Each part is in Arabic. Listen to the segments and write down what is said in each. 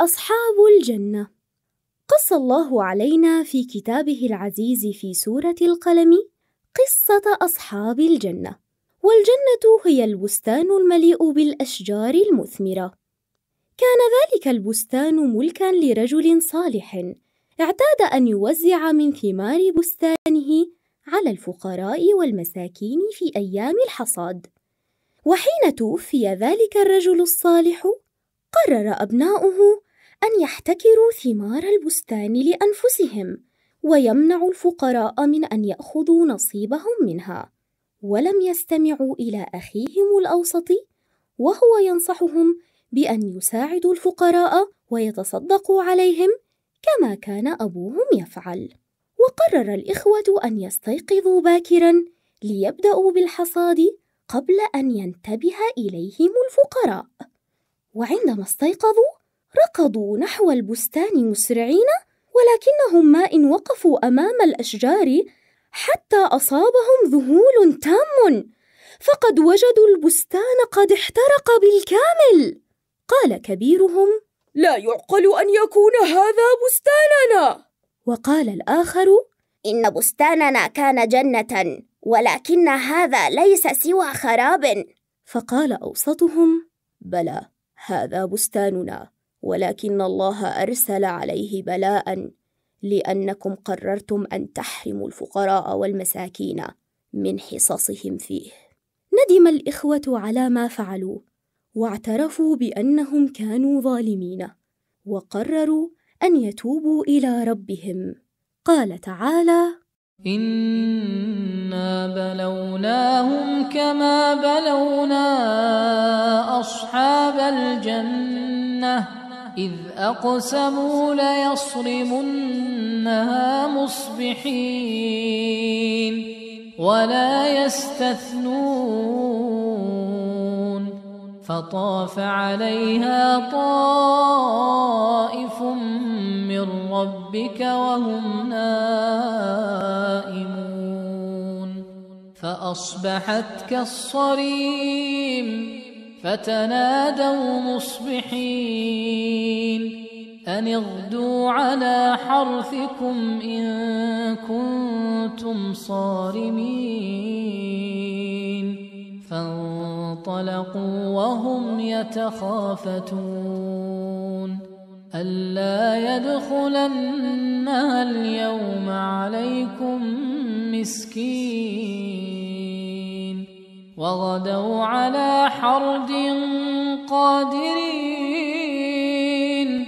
أصحاب الجنة قص الله علينا في كتابه العزيز في سورة القلم قصة أصحاب الجنة والجنة هي البستان المليء بالأشجار المثمرة كان ذلك البستان ملكا لرجل صالح اعتاد أن يوزع من ثمار بستانه على الفقراء والمساكين في أيام الحصاد وحين توفي ذلك الرجل الصالح قرر أبناؤه أن يحتكروا ثمار البستان لأنفسهم ويمنعوا الفقراء من أن يأخذوا نصيبهم منها ولم يستمعوا إلى أخيهم الأوسط وهو ينصحهم بأن يساعدوا الفقراء ويتصدقوا عليهم كما كان أبوهم يفعل وقرر الإخوة أن يستيقظوا باكرا ليبدأوا بالحصاد قبل أن ينتبه إليهم الفقراء وعندما استيقظوا ركضوا نحو البستان مسرعين ولكنهم ما إن وقفوا أمام الأشجار حتى أصابهم ذهول تام فقد وجدوا البستان قد احترق بالكامل قال كبيرهم لا يعقل أن يكون هذا بستاننا وقال الآخر إن بستاننا كان جنة ولكن هذا ليس سوى خراب فقال أوسطهم بلى هذا بستاننا ولكن الله أرسل عليه بلاء لأنكم قررتم أن تحرموا الفقراء والمساكين من حصصهم فيه ندم الإخوة على ما فعلوا واعترفوا بأنهم كانوا ظالمين وقرروا أن يتوبوا إلى ربهم قال تعالى إنا بلوناهم كما بلونا أصحاب الجنة إذ أقسموا ليصرمنها مصبحين ولا يستثنون فطاف عليها طائف من ربك وهم نائمون فأصبحت كالصريم فتنادوا مصبحين أن اغدوا على حرثكم إن كنتم صارمين فانطلقوا وهم يتخافتون ألا يدخلنها اليوم عليكم مسكين وغدوا على حرد قادرين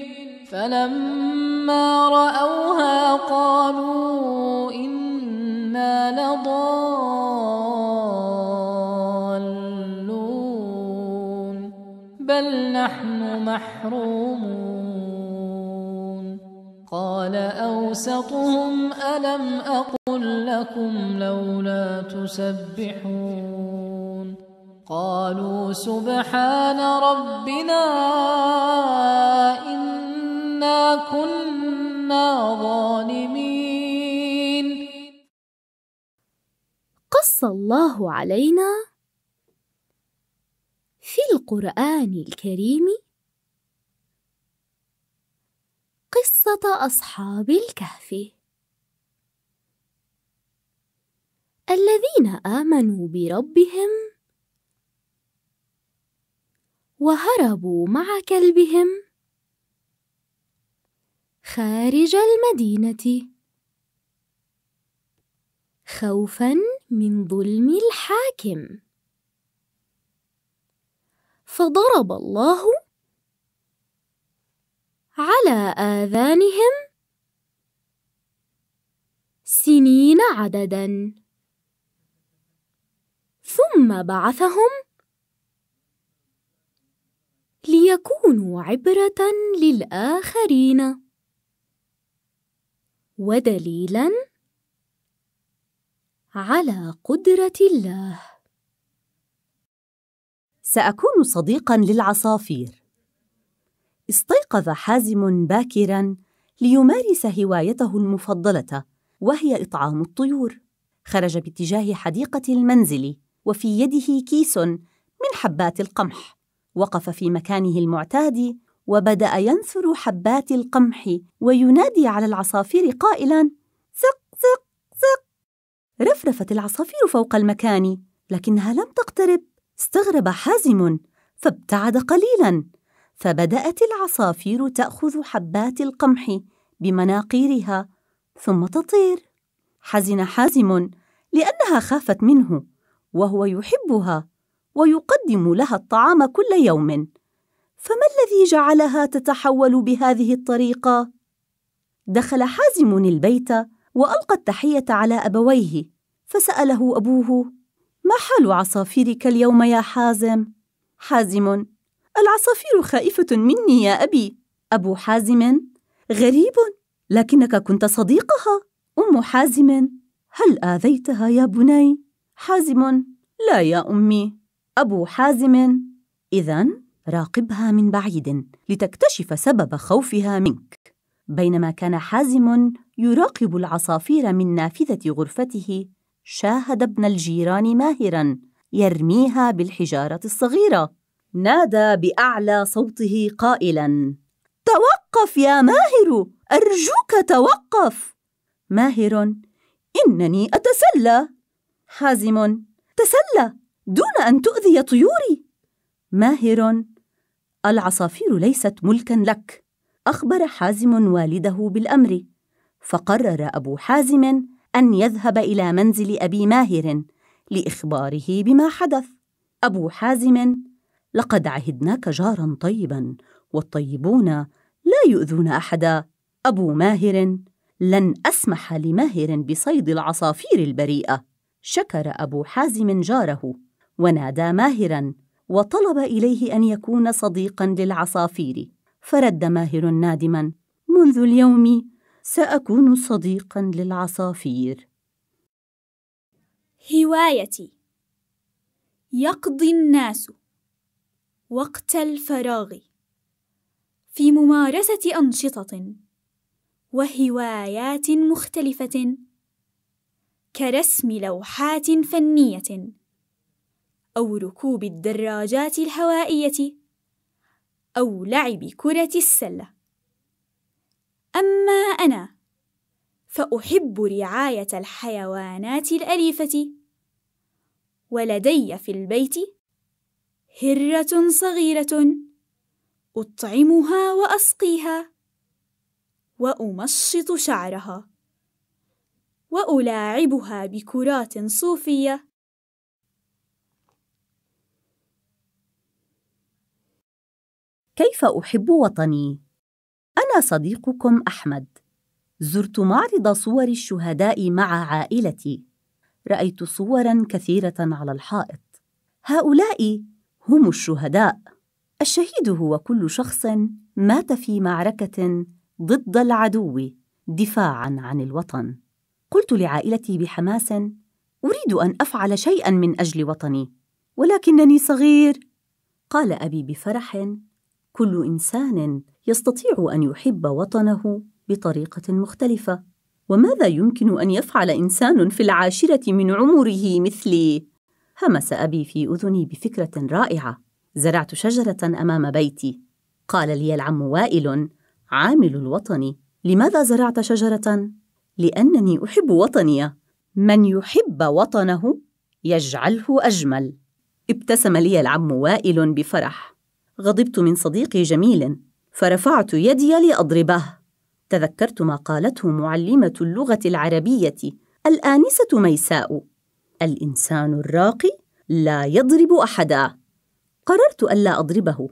فلما رأوها قالوا إنا لضالون بل نحن محرومون قال أوسطهم ألم أقل لكم لولا تسبحون قالوا سبحان ربنا إنا كنا ظالمين قص الله علينا في القرآن الكريم قصة أصحاب الكهف الذين آمنوا بربهم وهربوا مع كلبهم خارج المدينة خوفا من ظلم الحاكم فضرب الله على آذانهم سنين عددا ثم بعثهم ليكونوا عبرة للآخرين ودليلا على قدرة الله سأكون صديقا للعصافير استيقظ حازم باكرا ليمارس هوايته المفضلة وهي إطعام الطيور خرج باتجاه حديقة المنزل وفي يده كيس من حبات القمح وقف في مكانه المعتاد وبدا ينثر حبات القمح وينادي على العصافير قائلا سق سق سق رفرفت العصافير فوق المكان لكنها لم تقترب استغرب حازم فابتعد قليلا فبدات العصافير تاخذ حبات القمح بمناقيرها ثم تطير حزن حازم لانها خافت منه وهو يحبها ويقدم لها الطعام كل يوم فما الذي جعلها تتحول بهذه الطريقه دخل حازم البيت والقى التحيه على ابويه فساله ابوه ما حال عصافيرك اليوم يا حازم حازم العصافير خائفه مني يا ابي ابو حازم غريب لكنك كنت صديقها ام حازم هل اذيتها يا بني حازم لا يا امي أبو حازم إذا راقبها من بعيد لتكتشف سبب خوفها منك بينما كان حازم يراقب العصافير من نافذة غرفته شاهد ابن الجيران ماهرا يرميها بالحجارة الصغيرة نادى بأعلى صوته قائلا توقف يا ماهر أرجوك توقف ماهر إنني أتسلى حازم تسلى دون أن تؤذي طيوري ماهر العصافير ليست ملكا لك أخبر حازم والده بالأمر فقرر أبو حازم أن يذهب إلى منزل أبي ماهر لإخباره بما حدث أبو حازم لقد عهدناك جارا طيبا والطيبون لا يؤذون أحدا أبو ماهر لن أسمح لماهر بصيد العصافير البريئة شكر أبو حازم جاره ونادى ماهرا وطلب اليه ان يكون صديقا للعصافير فرد ماهر نادما منذ اليوم ساكون صديقا للعصافير هوايتي يقضي الناس وقت الفراغ في ممارسه انشطه وهوايات مختلفه كرسم لوحات فنيه أو ركوب الدراجات الهوائية أو لعب كرة السلة أما أنا فأحب رعاية الحيوانات الأليفة ولدي في البيت هرة صغيرة أطعمها وأسقيها وأمشط شعرها وألاعبها بكرات صوفية كيف أحب وطني؟ أنا صديقكم أحمد. زرت معرض صور الشهداء مع عائلتي. رأيت صورا كثيرة على الحائط. هؤلاء هم الشهداء. الشهيد هو كل شخص مات في معركة ضد العدو دفاعا عن الوطن. قلت لعائلتي بحماس: أريد أن أفعل شيئا من أجل وطني، ولكنني صغير. قال أبي بفرح: كل انسان يستطيع ان يحب وطنه بطريقه مختلفه وماذا يمكن ان يفعل انسان في العاشره من عمره مثلي همس ابي في اذني بفكره رائعه زرعت شجره امام بيتي قال لي العم وائل عامل الوطن لماذا زرعت شجره لانني احب وطني من يحب وطنه يجعله اجمل ابتسم لي العم وائل بفرح غضبت من صديقي جميل فرفعت يدي لأضربه تذكرت ما قالته معلمة اللغة العربية الآنسة ميساء الإنسان الراقي لا يضرب أحدا قررت ألا أضربه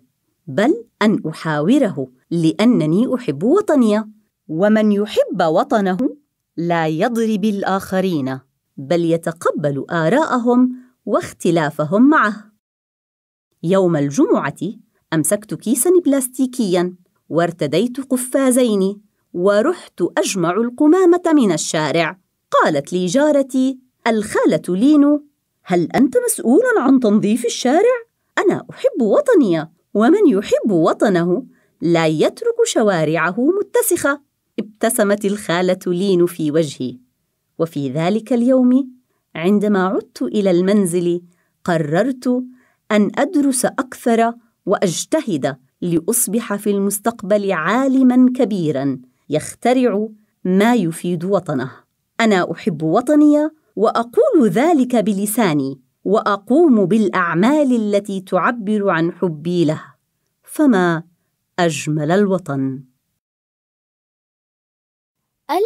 بل أن أحاوره لأنني أحب وطني ومن يحب وطنه لا يضرب الآخرين بل يتقبل آراءهم واختلافهم معه يوم الجمعة أمسكت كيسا بلاستيكيا وارتديت قفازين ورحت أجمع القمامة من الشارع قالت لي جارتي الخالة لينو هل أنت مسؤول عن تنظيف الشارع؟ أنا أحب وطني ومن يحب وطنه لا يترك شوارعه متسخة ابتسمت الخالة لينو في وجهي وفي ذلك اليوم عندما عدت إلى المنزل قررت أن أدرس أكثر واجتهد لاصبح في المستقبل عالما كبيرا يخترع ما يفيد وطنه انا احب وطني واقول ذلك بلساني واقوم بالاعمال التي تعبر عن حبي له فما اجمل الوطن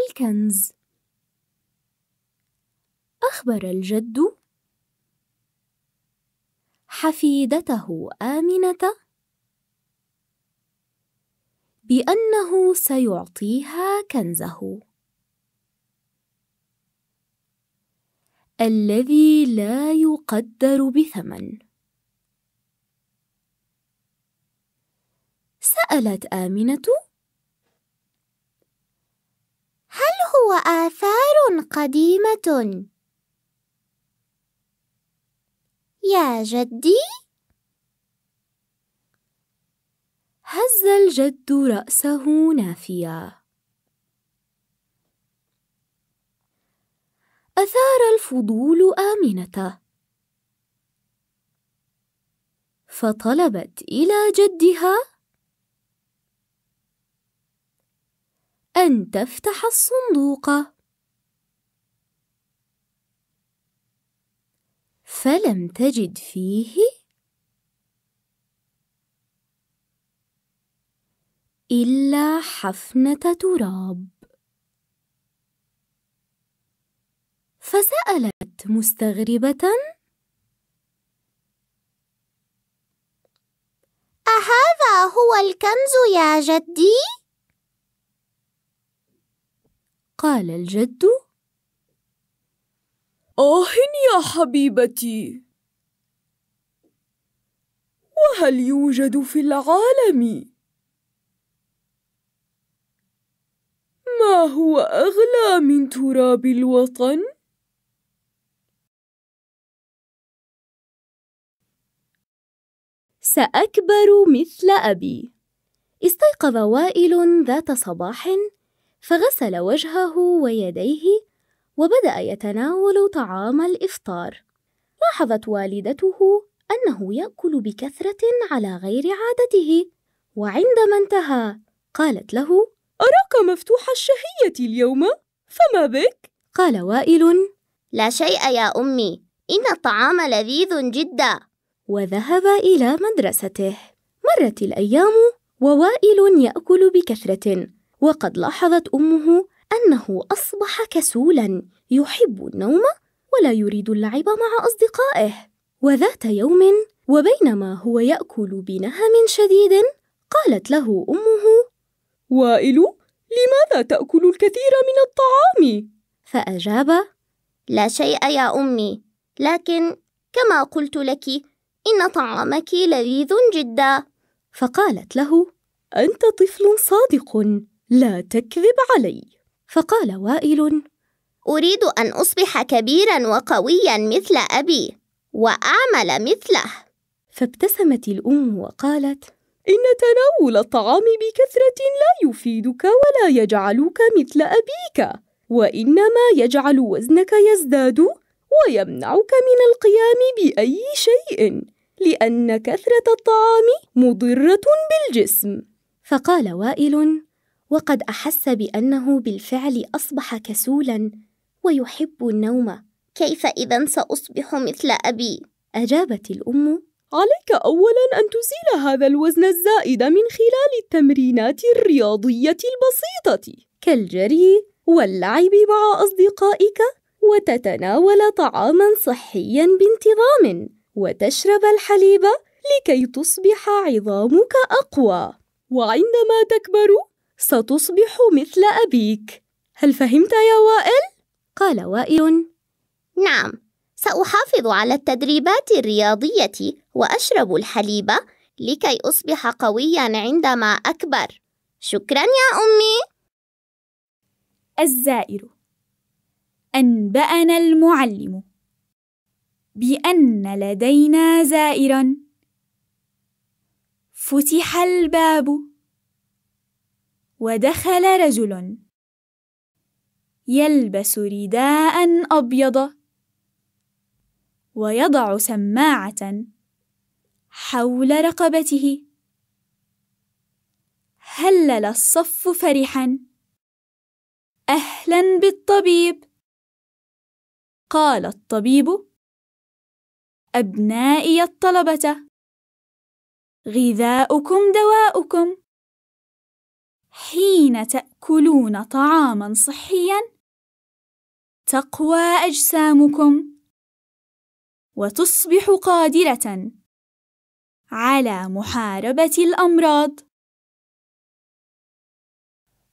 الكنز اخبر الجد حفيدته آمنة بأنه سيعطيها كنزه الذي لا يقدر بثمن سألت آمنة هل هو آثار قديمة يا جدي هز الجد رأسه نافيا أثار الفضول آمنته فطلبت إلى جدها أن تفتح الصندوق فلم تجد فيه إلا حفنة تراب فسألت مستغربة أهذا هو الكنز يا جدي؟ قال الجد آه يا حبيبتي وهل يوجد في العالم ما هو أغلى من تراب الوطن؟ سأكبر مثل أبي استيقظ وائل ذات صباح فغسل وجهه ويديه وبدأ يتناول طعام الإفطار لاحظت والدته أنه يأكل بكثرة على غير عادته وعندما انتهى قالت له أراك مفتوح الشهية اليوم فما بك؟ قال وائل لا شيء يا أمي إن الطعام لذيذ جدا وذهب إلى مدرسته مرت الأيام ووائل يأكل بكثرة وقد لاحظت أمه أنه أصبح كسولا يحب النوم ولا يريد اللعب مع أصدقائه وذات يوم وبينما هو يأكل بنهم شديد قالت له أمه وائل لماذا تأكل الكثير من الطعام؟ فأجاب لا شيء يا أمي لكن كما قلت لك إن طعامك لذيذ جدا فقالت له أنت طفل صادق لا تكذب علي فقال وائل اريد ان اصبح كبيرا وقويا مثل ابي واعمل مثله فابتسمت الام وقالت ان تناول الطعام بكثره لا يفيدك ولا يجعلك مثل ابيك وانما يجعل وزنك يزداد ويمنعك من القيام باي شيء لان كثره الطعام مضره بالجسم فقال وائل وقد احس بانه بالفعل اصبح كسولا ويحب النوم كيف اذا ساصبح مثل ابي اجابت الام عليك اولا ان تزيل هذا الوزن الزائد من خلال التمرينات الرياضيه البسيطه كالجري واللعب مع اصدقائك وتتناول طعاما صحيا بانتظام وتشرب الحليب لكي تصبح عظامك اقوى وعندما تكبر ستصبح مثل أبيك هل فهمت يا وائل؟ قال وائل نعم سأحافظ على التدريبات الرياضية وأشرب الحليب لكي أصبح قويا عندما أكبر شكرا يا أمي الزائر أنبأنا المعلم بأن لدينا زائرا فتح الباب ودخل رجل يلبس رداء أبيض ويضع سماعة حول رقبته هلل الصف فرحا أهلا بالطبيب قال الطبيب أبنائي الطلبة غذاؤكم دواؤكم حين تأكلون طعاما صحيا تقوى أجسامكم وتصبح قادرة على محاربة الأمراض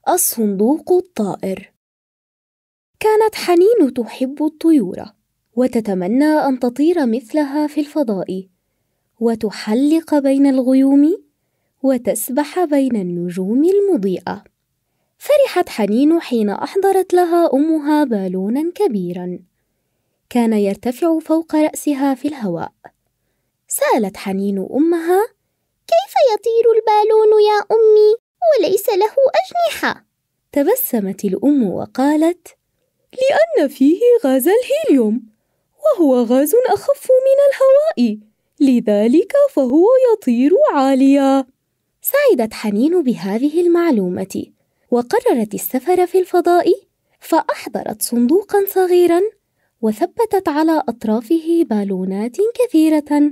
الصندوق الطائر كانت حنين تحب الطيور وتتمنى أن تطير مثلها في الفضاء وتحلق بين الغيوم وتسبح بين النجوم المضيئة فرحت حنين حين أحضرت لها أمها بالونا كبيرا كان يرتفع فوق رأسها في الهواء سألت حنين أمها كيف يطير البالون يا أمي وليس له أجنحة؟ تبسمت الأم وقالت لأن فيه غاز الهيليوم وهو غاز أخف من الهواء لذلك فهو يطير عاليا سعدت حنين بهذه المعلومة وقررت السفر في الفضاء فأحضرت صندوقا صغيرا وثبتت على أطرافه بالونات كثيرة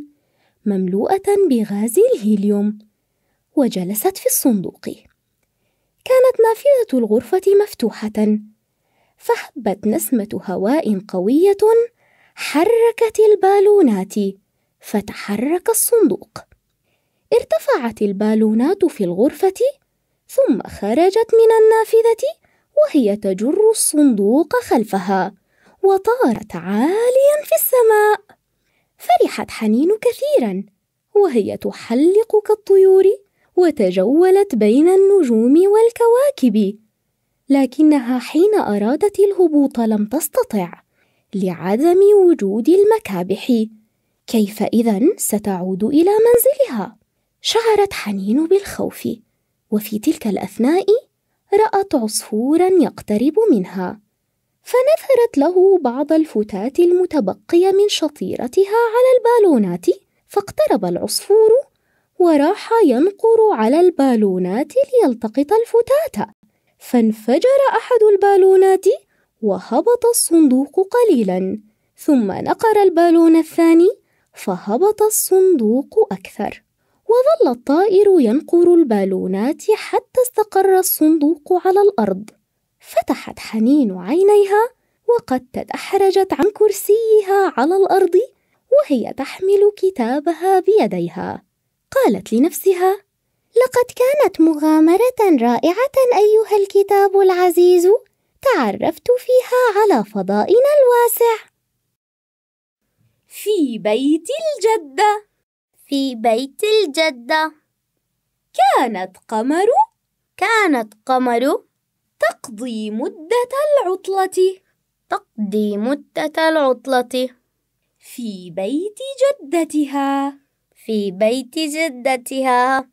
مملوءة بغاز الهيليوم وجلست في الصندوق كانت نافذة الغرفة مفتوحة فهبت نسمة هواء قوية حركت البالونات فتحرك الصندوق ارتفعت البالونات في الغرفة ثم خرجت من النافذة وهي تجر الصندوق خلفها وطارت عاليا في السماء فرحت حنين كثيرا وهي تحلق كالطيور وتجولت بين النجوم والكواكب لكنها حين أرادت الهبوط لم تستطع لعدم وجود المكابح كيف إذا ستعود إلى منزلها؟ شعرت حنين بالخوف وفي تلك الاثناء رات عصفورا يقترب منها فنثرت له بعض الفتات المتبقيه من شطيرتها على البالونات فاقترب العصفور وراح ينقر على البالونات ليلتقط الفتات فانفجر احد البالونات وهبط الصندوق قليلا ثم نقر البالون الثاني فهبط الصندوق اكثر وظل الطائر ينقر البالونات حتى استقر الصندوق على الأرض فتحت حنين عينيها وقد تدحرجت عن كرسيها على الأرض وهي تحمل كتابها بيديها قالت لنفسها لقد كانت مغامرة رائعة أيها الكتاب العزيز تعرفت فيها على فضائنا الواسع في بيت الجده في بيت الجدة كانت قمر كانت قمر تقضي مدة العطلة تقضي مدة العطلة في بيت جدتها في بيت جدتها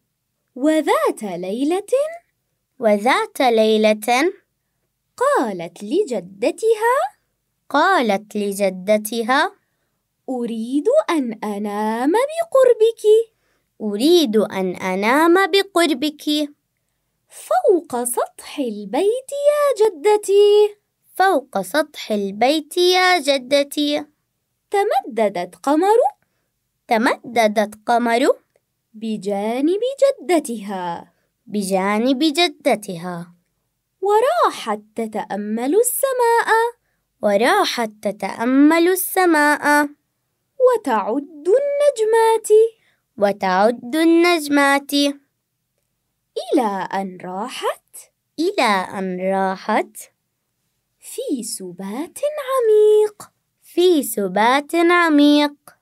وذات ليلة وذات ليلة قالت لجدتها قالت لجدتها أريد أن أنام بقربك أريد أن أنام بقربك فوق سطح البيت يا جدتي فوق سطح البيت يا جدتي تمددت قمر تمددت قمر بجانب جدتها بجانب جدتها وراحت تتأمل السماء وراحت تتأمل السماء وتعد النجمات وتعد النجمات إلى أن راحت إلى أن راحت في سبات عميق في سبات عميق